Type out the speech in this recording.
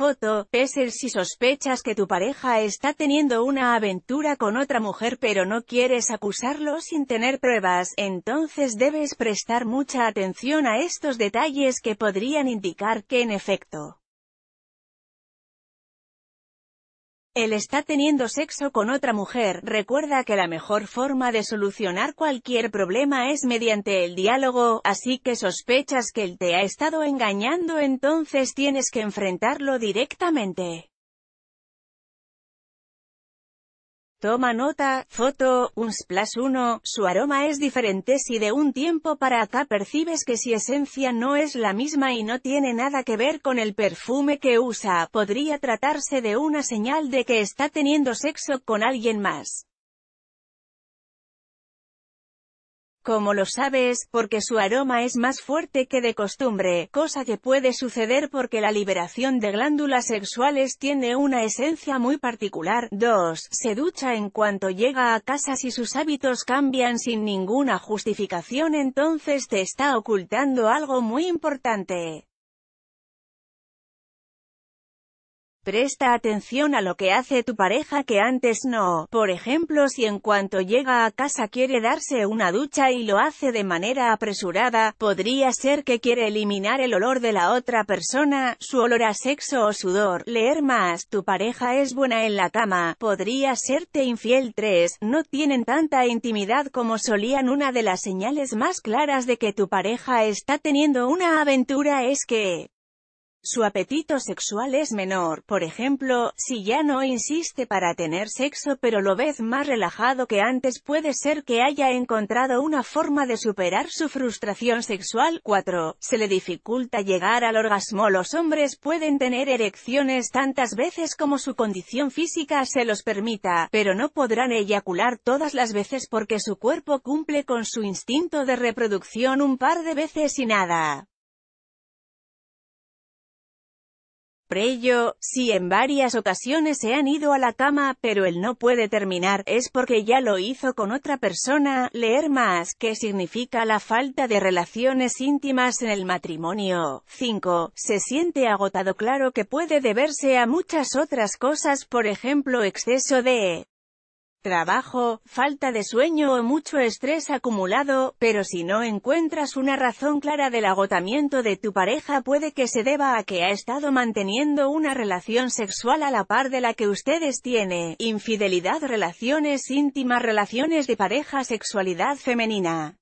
Foto, si sospechas que tu pareja está teniendo una aventura con otra mujer pero no quieres acusarlo sin tener pruebas, entonces debes prestar mucha atención a estos detalles que podrían indicar que en efecto, Él está teniendo sexo con otra mujer, recuerda que la mejor forma de solucionar cualquier problema es mediante el diálogo, así que sospechas que él te ha estado engañando entonces tienes que enfrentarlo directamente. Toma nota, foto, un splash 1, su aroma es diferente si de un tiempo para acá percibes que si esencia no es la misma y no tiene nada que ver con el perfume que usa, podría tratarse de una señal de que está teniendo sexo con alguien más. como lo sabes, porque su aroma es más fuerte que de costumbre, cosa que puede suceder porque la liberación de glándulas sexuales tiene una esencia muy particular. 2. Se ducha en cuanto llega a casa si sus hábitos cambian sin ninguna justificación entonces te está ocultando algo muy importante. Presta atención a lo que hace tu pareja que antes no. Por ejemplo, si en cuanto llega a casa quiere darse una ducha y lo hace de manera apresurada, podría ser que quiere eliminar el olor de la otra persona, su olor a sexo o sudor. Leer más, tu pareja es buena en la cama, podría serte infiel 3. No tienen tanta intimidad como solían. Una de las señales más claras de que tu pareja está teniendo una aventura es que su apetito sexual es menor, por ejemplo, si ya no insiste para tener sexo pero lo ves más relajado que antes puede ser que haya encontrado una forma de superar su frustración sexual. 4. Se le dificulta llegar al orgasmo. Los hombres pueden tener erecciones tantas veces como su condición física se los permita, pero no podrán eyacular todas las veces porque su cuerpo cumple con su instinto de reproducción un par de veces y nada. ello, si en varias ocasiones se han ido a la cama, pero él no puede terminar, es porque ya lo hizo con otra persona, leer más, que significa la falta de relaciones íntimas en el matrimonio. 5. Se siente agotado claro que puede deberse a muchas otras cosas, por ejemplo exceso de trabajo, falta de sueño o mucho estrés acumulado, pero si no encuentras una razón clara del agotamiento de tu pareja puede que se deba a que ha estado manteniendo una relación sexual a la par de la que ustedes tienen, infidelidad, relaciones íntimas, relaciones de pareja, sexualidad femenina.